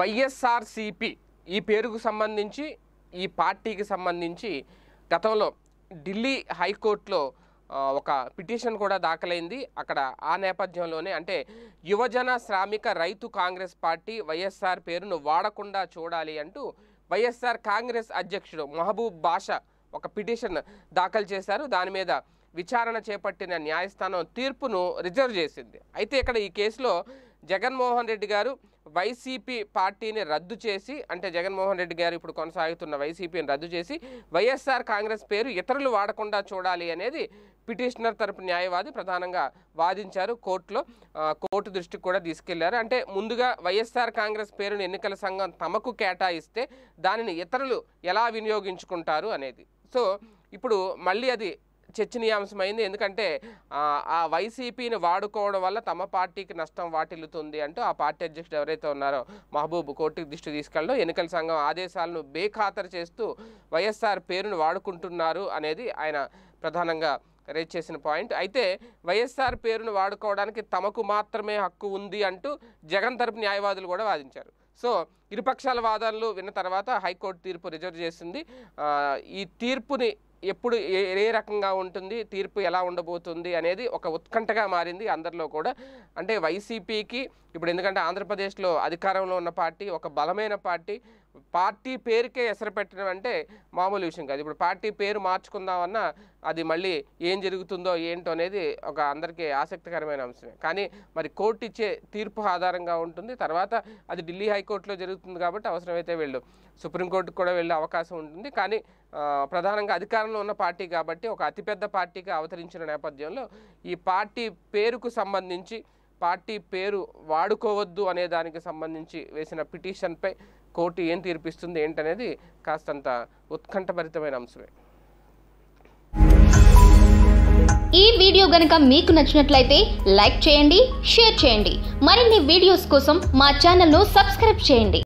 వైఎస్ఆర్సిపి ఈ పేరుకు సంబంధించి ఈ పార్టీకి సంబంధించి గతంలో ఢిల్లీ హైకోర్టులో ఒక పిటిషన్ కూడా దాఖలైంది అక్కడ ఆ నేపథ్యంలోనే అంటే యువజన శ్రామిక రైతు కాంగ్రెస్ పార్టీ వైఎస్ఆర్ పేరును వాడకుండా చూడాలి అంటూ వైఎస్ఆర్ కాంగ్రెస్ అధ్యక్షుడు మహబూబ్ బాషా ఒక పిటిషన్ దాఖలు చేశారు దాని మీద విచారణ చేపట్టిన న్యాయస్థానం తీర్పును రిజర్వ్ చేసింది అయితే ఇక్కడ ఈ కేసులో జగన్మోహన్ రెడ్డి గారు వైసీపీ పార్టీని రద్దు చేసి అంటే జగన్మోహన్ రెడ్డి గారు ఇప్పుడు కొనసాగుతున్న వైసీపీని రద్దు చేసి వైఎస్ఆర్ కాంగ్రెస్ పేరు ఇతరులు వాడకుండా చూడాలి అనేది పిటిషనర్ తరపు న్యాయవాది ప్రధానంగా వాదించారు కోర్టులో కోర్టు దృష్టికి కూడా తీసుకెళ్లారు అంటే ముందుగా వైఎస్ఆర్ కాంగ్రెస్ పేరును ఎన్నికల సంఘం తమకు కేటాయిస్తే దానిని ఇతరులు ఎలా వినియోగించుకుంటారు అనేది సో ఇప్పుడు మళ్ళీ అది చర్చనీయాంశమైంది ఎందుకంటే ఆ వైసీపీని వాడుకోవడం వల్ల తమ పార్టీకి నష్టం వాటిల్లుతుంది అంటూ ఆ పార్టీ అధ్యక్షుడు ఎవరైతే ఉన్నారో మహబూబ్ కోర్టుకు దృష్టి తీసుకెళ్ళడం ఎన్నికల సంఘం ఆదేశాలను బేఖాతరు చేస్తూ వైఎస్ఆర్ పేరును వాడుకుంటున్నారు అనేది ఆయన ప్రధానంగా రేజ్ చేసిన పాయింట్ అయితే వైఎస్ఆర్ పేరును వాడుకోవడానికి తమకు మాత్రమే హక్కు ఉంది అంటూ జగన్ తరపు న్యాయవాదులు కూడా వాదించారు సో ఇరుపక్షాల వాదనలు విన్న తర్వాత హైకోర్టు తీర్పు రిజర్వ్ చేసింది ఈ తీర్పుని ఎప్పుడు ఏ ఏ రకంగా ఉంటుంది తీర్పు ఎలా ఉండబోతుంది అనేది ఒక ఉత్కంఠగా మారింది అందరిలో కూడా అంటే వైసీపీకి ఇప్పుడు ఎందుకంటే ఆంధ్రప్రదేశ్లో అధికారంలో ఉన్న పార్టీ ఒక బలమైన పార్టీ పార్టీ పేరుకే ఎసరు పెట్టడం అంటే మామూలు విషయం కాదు ఇప్పుడు పార్టీ పేరు మార్చుకుందామన్నా అది మళ్ళీ ఏం జరుగుతుందో ఏంటో అనేది ఒక అందరికీ ఆసక్తికరమైన అంశమే కానీ మరి కోర్టు ఇచ్చే తీర్పు ఆధారంగా ఉంటుంది తర్వాత అది ఢిల్లీ హైకోర్టులో జరుగుతుంది కాబట్టి అవసరమైతే వెళ్ళు సుప్రీంకోర్టుకు కూడా వెళ్ళే అవకాశం ఉంటుంది కానీ ప్రధానంగా అధికారంలో ఉన్న పార్టీ కాబట్టి ఒక అతిపెద్ద పార్టీగా అవతరించిన నేపథ్యంలో ఈ పార్టీ పేరుకు సంబంధించి పార్టీ పేరు వాడుకోవద్దు అనే దానికి సంబంధించి వేసిన పిటిషన్పై కోర్టు ఏం తీర్పిస్తుంది ఏంటనేది కాస్తంత ఉత్కంఠభరితమైన అంశమే ఈ వీడియో గనక మీకు నచ్చినట్లయితే లైక్ చేయండి షేర్ చేయండి మరిన్ని వీడియోస్ కోసం మా ఛానల్ను సబ్స్క్రైబ్ చేయండి